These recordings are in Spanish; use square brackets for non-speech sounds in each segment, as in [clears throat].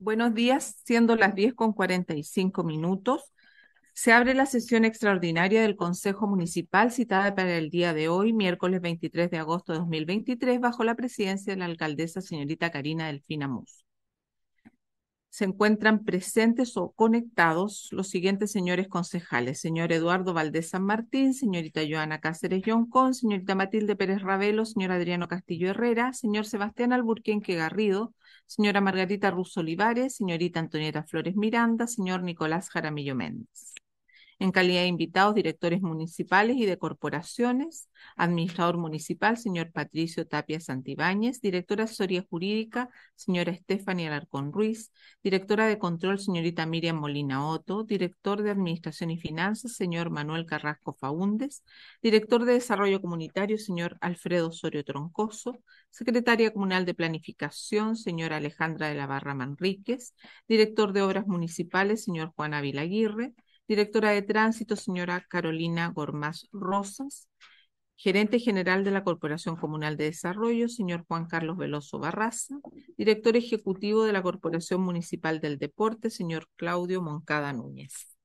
Buenos días, siendo las 10 con cinco minutos. Se abre la sesión extraordinaria del Consejo Municipal citada para el día de hoy, miércoles 23 de agosto de 2023, bajo la presidencia de la alcaldesa señorita Karina Delfina Mus se encuentran presentes o conectados los siguientes señores concejales, señor Eduardo Valdés San Martín, señorita Joana Cáceres Yoncón, señorita Matilde Pérez Ravelo, señor Adriano Castillo Herrera, señor Sebastián Alburquenque Garrido, señora Margarita Russo Olivares, señorita Antonieta Flores Miranda, señor Nicolás Jaramillo Méndez en calidad de invitados, directores municipales y de corporaciones, administrador municipal, señor Patricio Tapia Santibáñez, directora de asesoría jurídica, señora Estefania Alarcón Ruiz, directora de control, señorita Miriam Molina Otto, director de administración y finanzas, señor Manuel Carrasco Faúndes, director de desarrollo comunitario, señor Alfredo Osorio Troncoso, secretaria comunal de planificación, señora Alejandra de la Barra Manríquez, director de obras municipales, señor Juan Ávila Aguirre, directora de tránsito, señora Carolina Gormaz Rosas, gerente general de la Corporación Comunal de Desarrollo, señor Juan Carlos Veloso Barraza, director ejecutivo de la Corporación Municipal del Deporte, señor Claudio Moncada Núñez.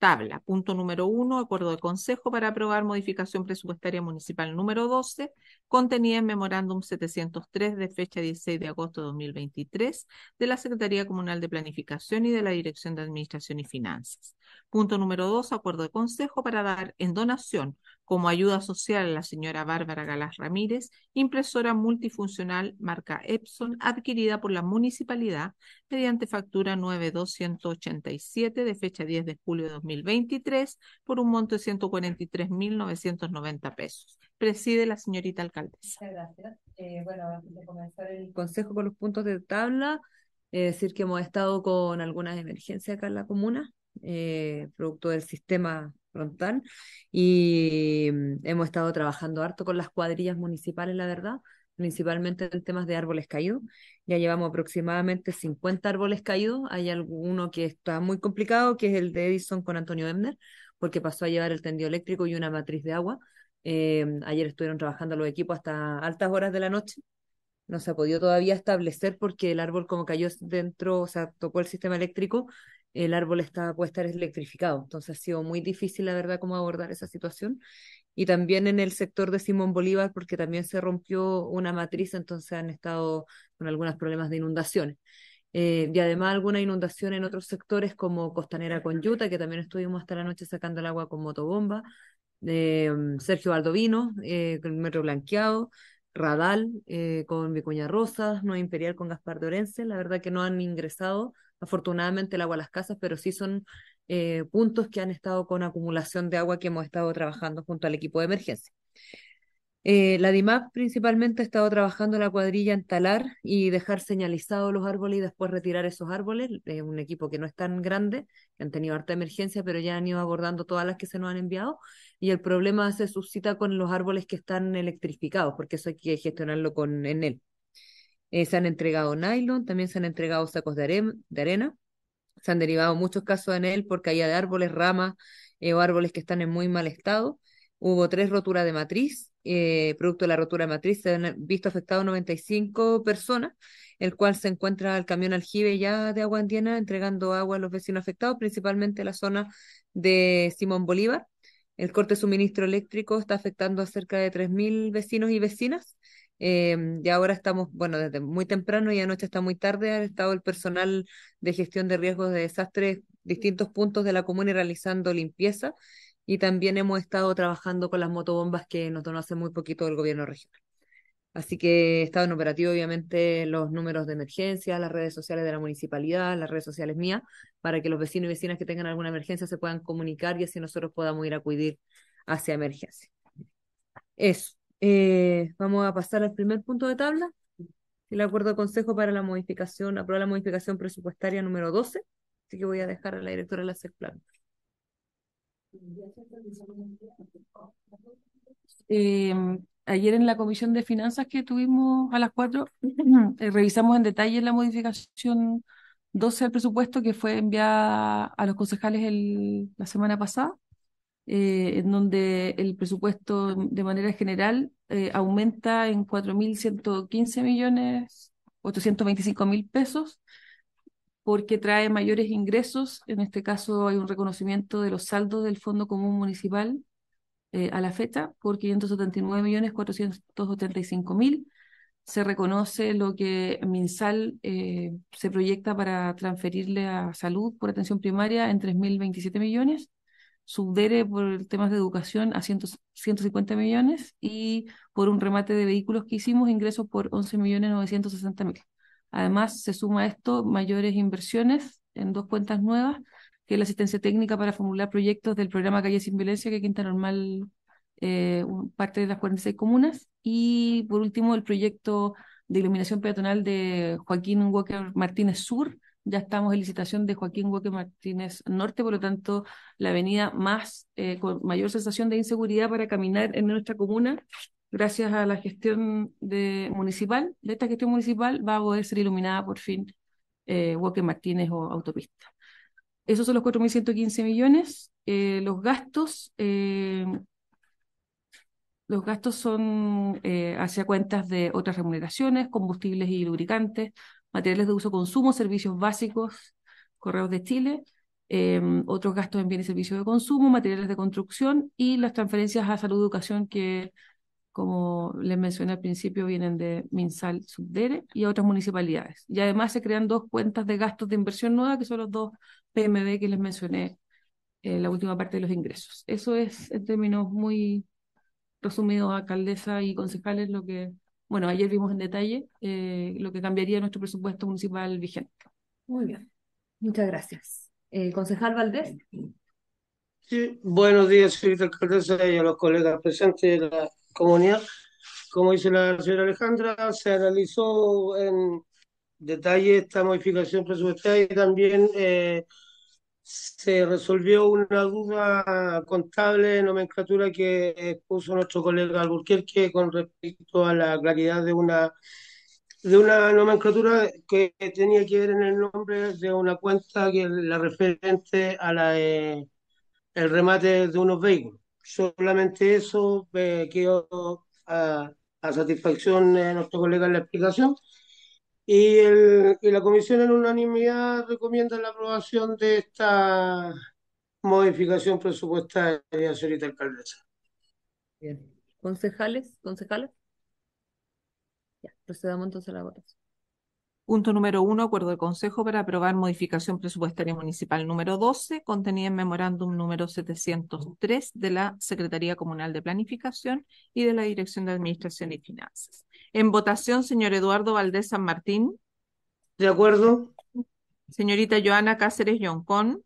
Tabla, punto número uno, acuerdo de consejo para aprobar modificación presupuestaria municipal número 12, contenida en memorándum 703 de fecha 16 de agosto de 2023 de la Secretaría Comunal de Planificación y de la Dirección de Administración y Finanzas Punto número dos, acuerdo de consejo para dar en donación como ayuda social a la señora Bárbara Galás Ramírez, impresora multifuncional marca Epson, adquirida por la municipalidad mediante factura 9287 de fecha 10 de julio de 2023 por un monto de 143.990 pesos. Preside la señorita alcaldesa. Muchas gracias. Eh, bueno, antes de comenzar el consejo con los puntos de tabla, eh, decir que hemos estado con algunas emergencias acá en la comuna eh, producto del sistema frontal, y mm, hemos estado trabajando harto con las cuadrillas municipales, la verdad, principalmente en temas de árboles caídos. Ya llevamos aproximadamente 50 árboles caídos. Hay alguno que está muy complicado, que es el de Edison con Antonio Emner, porque pasó a llevar el tendido eléctrico y una matriz de agua. Eh, ayer estuvieron trabajando los equipos hasta altas horas de la noche. No se ha podido todavía establecer porque el árbol como cayó dentro, o sea, tocó el sistema eléctrico, el árbol estaba, puede estar electrificado. Entonces ha sido muy difícil, la verdad, cómo abordar esa situación. Y también en el sector de Simón Bolívar, porque también se rompió una matriz, entonces han estado con algunos problemas de inundaciones. Eh, y además alguna inundación en otros sectores como Costanera con Yuta, que también estuvimos hasta la noche sacando el agua con motobomba, eh, Sergio Baldovino eh, con Metro Blanqueado, Radal eh, con Vicuña Rosas, no Imperial con Gaspar de la verdad que no han ingresado afortunadamente el agua a las casas, pero sí son eh, puntos que han estado con acumulación de agua que hemos estado trabajando junto al equipo de emergencia. Eh, la DIMAP principalmente ha estado trabajando la cuadrilla en talar y dejar señalizados los árboles y después retirar esos árboles. Es un equipo que no es tan grande, que han tenido harta emergencia, pero ya han ido abordando todas las que se nos han enviado. Y el problema se suscita con los árboles que están electrificados, porque eso hay que gestionarlo con él. Eh, se han entregado nylon, también se han entregado sacos de, arena, se han derivado muchos casos en él porque hay de árboles, ramas eh, o árboles que están en muy mal estado. Hubo tres roturas de matriz, eh, producto de la rotura de matriz se han visto afectados 95 personas, el cual se encuentra el camión aljibe ya de agua andina entregando agua a los vecinos afectados, principalmente la zona de Simón Bolívar. El corte de suministro eléctrico está afectando a cerca de 3.000 vecinos y vecinas. Em, y ahora estamos, bueno, desde muy temprano y anoche está muy tarde ha estado el personal de gestión de riesgos de desastres, distintos puntos de la comuna y realizando limpieza. Y también hemos estado trabajando con las motobombas que nos donó hace muy poquito el gobierno regional. Así que estado en operativo, obviamente, los números de emergencia, las redes sociales de la municipalidad, las redes sociales mías, para que los vecinos y vecinas que tengan alguna emergencia se puedan comunicar y así nosotros podamos ir a acudir hacia emergencia. Eso. Eh, vamos a pasar al primer punto de tabla. El acuerdo de consejo para la modificación, aprobar la modificación presupuestaria número 12. Así que voy a dejar a la directora de la SECPLAN. Em, ayer en la comisión de finanzas que tuvimos a las 4, [clears throat] eh, revisamos en detalle la modificación 12 del presupuesto que fue enviada a los concejales el, la semana pasada. Eh, en donde el presupuesto de manera general eh, aumenta en 4.115 millones veinticinco mil pesos porque trae mayores ingresos. En este caso hay un reconocimiento de los saldos del Fondo Común Municipal eh, a la fecha por 579 millones cinco mil. Se reconoce lo que MinSal se proyecta para transferirle a salud por atención primaria en 3.027 millones Subdere por temas de educación a 150 millones y por un remate de vehículos que hicimos ingresos por 11.960.000. millones mil. Además, se suma a esto mayores inversiones en dos cuentas nuevas, que la asistencia técnica para formular proyectos del programa Calle sin Violencia, que Quinta Normal eh, parte de las 46 comunas. Y por último, el proyecto de iluminación peatonal de Joaquín Walker Martínez Sur, ya estamos en licitación de Joaquín Hueque Martínez Norte, por lo tanto, la avenida más eh, con mayor sensación de inseguridad para caminar en nuestra comuna, gracias a la gestión municipal, de esta gestión municipal, va a poder ser iluminada por fin eh, Martínez o autopista. Esos son los 4.115 millones. Eh, los gastos, eh, los gastos son hacia cuentas de otras remuneraciones, combustibles y lubricantes, materiales de uso consumo, servicios básicos, correos de Chile, em, otros gastos en bienes y servicios de consumo, materiales de construcción y las transferencias a salud educación que, como les mencioné al principio, vienen de Minsal Subdere y a otras municipalidades. Y además se crean dos cuentas de gastos de inversión nueva, que son los dos PMB que les mencioné en la última parte de los ingresos. Eso es, en términos muy resumidos, alcaldesa y concejales, lo que bueno, ayer vimos en detalle eh, lo que cambiaría nuestro presupuesto municipal vigente. Muy bien, muchas gracias. Eh, concejal Valdés. Sí, buenos días, señorita alcaldesa y a los colegas presentes de la comunidad. Como dice la señora Alejandra, se analizó en detalle esta modificación presupuestaria y también eh, se resolvió una duda contable nomenclatura que expuso nuestro colega Alburquerque con respecto a la claridad de una de una nomenclatura que tenía que ver en el nombre de una cuenta que la referente a la eh, el remate de unos vehículos. Solamente eso eh, quedó a, a satisfacción de nuestro colega en la explicación. Y, el, la comisión en unanimidad recomienda la aprobación de esta modificación presupuestaria, señorita alcaldesa. Bien. ¿Concejales? ¿Concejales? Ya, procedamos entonces a la votación. Punto número uno, acuerdo del Consejo para aprobar modificación presupuestaria municipal número 12, contenida en memorándum número 703 de la Secretaría Comunal de Planificación y de la Dirección de Administración y Finanzas. En votación, señor Eduardo Valdés San Martín. De acuerdo. Señorita Joana Cáceres Yoncón.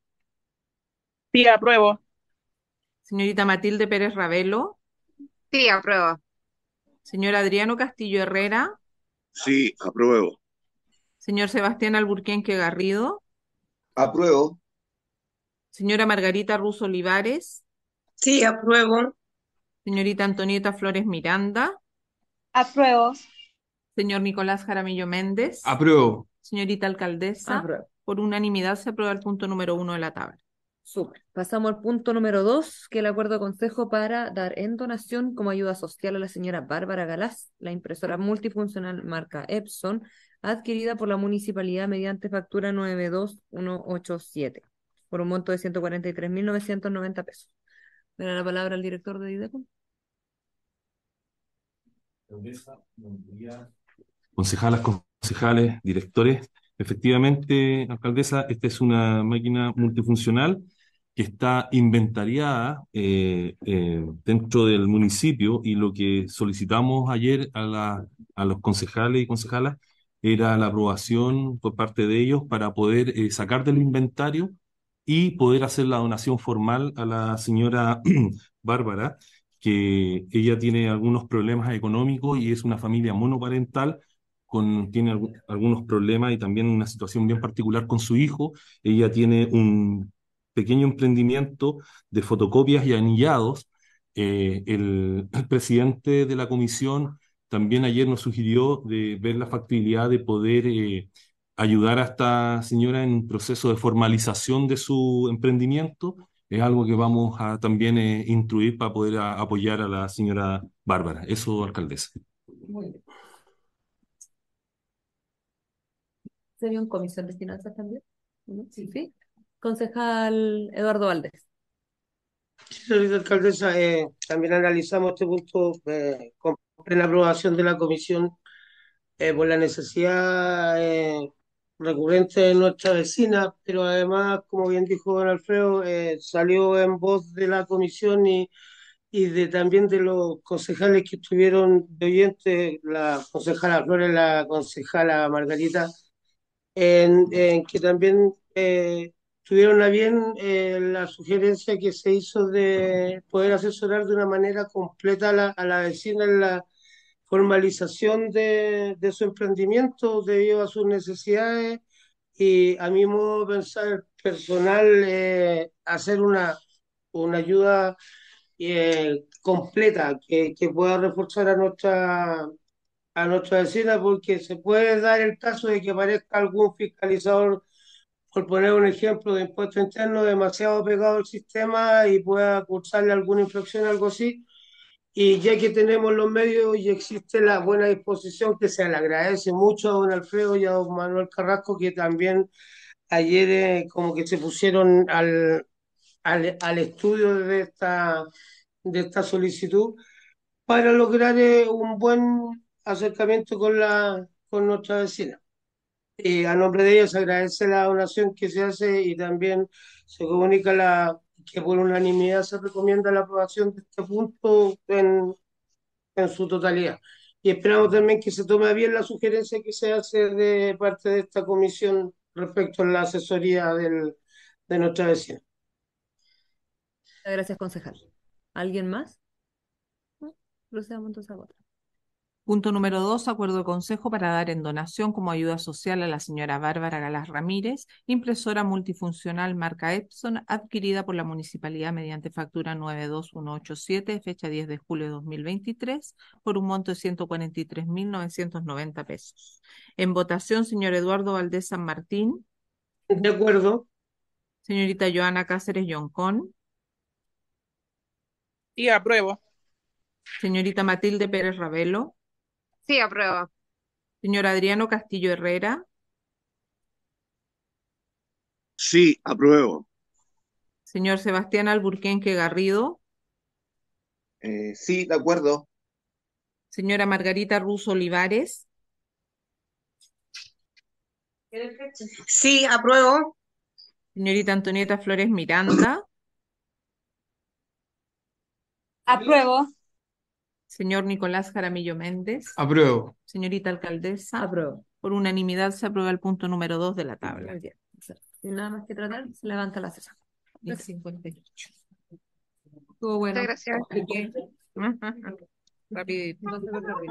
Sí, apruebo. Señorita Matilde Pérez Ravelo. Sí, apruebo. Señor Adriano Castillo Herrera. Sí, apruebo. Señor Sebastián Alburquenque Garrido. Apruebo. Señora Margarita Russo Olivares. Sí, apruebo. Señorita Antonieta Flores Miranda. Apruebo. Señor Nicolás Jaramillo Méndez. Apruebo. Señorita alcaldesa. Por unanimidad se aprueba el punto número uno de la tabla. Súper. Pasamos al punto número dos, que el acuerdo de consejo para dar en donación como ayuda social a la señora Bárbara Galás, la impresora multifuncional marca Epson, adquirida por la municipalidad mediante factura 92187, por un monto de 143.990 pesos. ¿Me da la palabra al director de IDECO? Concejalas, concejales, directores, Efectivamente, alcaldesa, esta es una máquina multifuncional que está inventariada eh, eh, dentro del municipio y lo que solicitamos ayer a, a, los concejales y concejalas era la aprobación por parte de ellos para poder eh, sacar del inventario y poder hacer la donación formal a la señora [clears throat] Bárbara, que ella tiene algunos problemas económicos y es una familia monoparental tiene algunos problemas y también una situación bien particular con su hijo. Ella tiene un pequeño emprendimiento de fotocopias y anillados. Eh, [laughs] el, presidente de la comisión también ayer nos sugirió de ver la factibilidad de poder eh, ayudar a esta señora en un proceso de formalización de su emprendimiento. Es algo que vamos a también eh, instruir para poder apoyar a la señora Bárbara. Eso, alcaldesa. había en Comisión de Finanzas también. Sí. sí. Concejal Eduardo Valdés. Sí, señorita alcaldesa, eh, también analizamos este punto eh, con la aprobación de la comisión eh, por la necesidad recurrente de nuestra vecina, pero además, como bien dijo don Alfredo, salió en voz de la comisión y, y de, también de los concejales que estuvieron de oyente, la concejala Flores, la concejala Margarita en, que también eh, tuvieron a bien eh, la sugerencia que se hizo de poder asesorar de una manera completa a la, vecina en la formalización de, de, su emprendimiento debido a sus necesidades y a mi modo de pensar personal eh, hacer una, una ayuda eh, completa que, que pueda reforzar a nuestra a nuestra vecina porque se puede dar el caso de que aparezca algún fiscalizador, por poner un ejemplo, de impuesto interno demasiado pegado al sistema y pueda cursarle alguna infracción, algo así. Y ya que tenemos los medios y existe la buena disposición, que se le agradece mucho a don Alfredo y a don Manuel Carrasco, que también ayer eh, como que se pusieron al, al, estudio de esta, de esta solicitud para lograr eh, un buen acercamiento con, la, con nuestra vecina. Y a nombre de ellos agradece la donación que se hace y también se comunica la, que por unanimidad se recomienda la aprobación de este punto en, en su totalidad. Y esperamos también que se tome bien la sugerencia que se hace de parte de esta comisión respecto a la asesoría del, de nuestra vecina. Gracias, concejal. ¿Alguien más? Procedamos entonces a Punto número dos, acuerdo de consejo para dar en donación como ayuda social a la señora Bárbara Galás Ramírez, impresora multifuncional marca Epson, adquirida por la municipalidad mediante factura 92187, fecha 10 de julio de 2023, por un monto de 143.990 pesos. En votación, señor Eduardo Valdés San Martín. De acuerdo. Señorita Joana Cáceres Yoncón. Y apruebo. Señorita Matilde Pérez Ravelo. Sí, apruebo. Señor Adriano Castillo Herrera. Sí, apruebo. Señor Sebastián Alburquenque Garrido. Eh, sí, de acuerdo. Señora Margarita Russo Olivares. Sí, apruebo. Señorita Antonieta Flores Miranda. Apruebo. Señor Nicolás Jaramillo Méndez. Apruebo. Señorita alcaldesa. Apruebo. Por unanimidad se aprueba el punto número dos de la tabla. Bien. Nada más que tratar, se levanta la sesión. El 58. Estuvo bueno. Muchas gracias. [laughs] Rapidito.